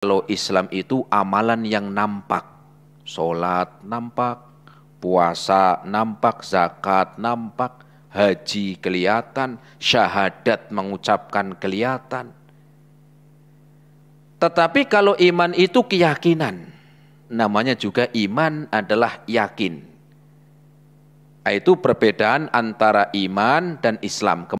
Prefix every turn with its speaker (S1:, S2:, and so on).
S1: Kalau Islam itu amalan yang nampak, sholat nampak, puasa nampak, zakat nampak, haji kelihatan, syahadat mengucapkan kelihatan. Tetapi kalau iman itu keyakinan, namanya juga iman adalah yakin. Nah, itu perbedaan antara iman dan Islam.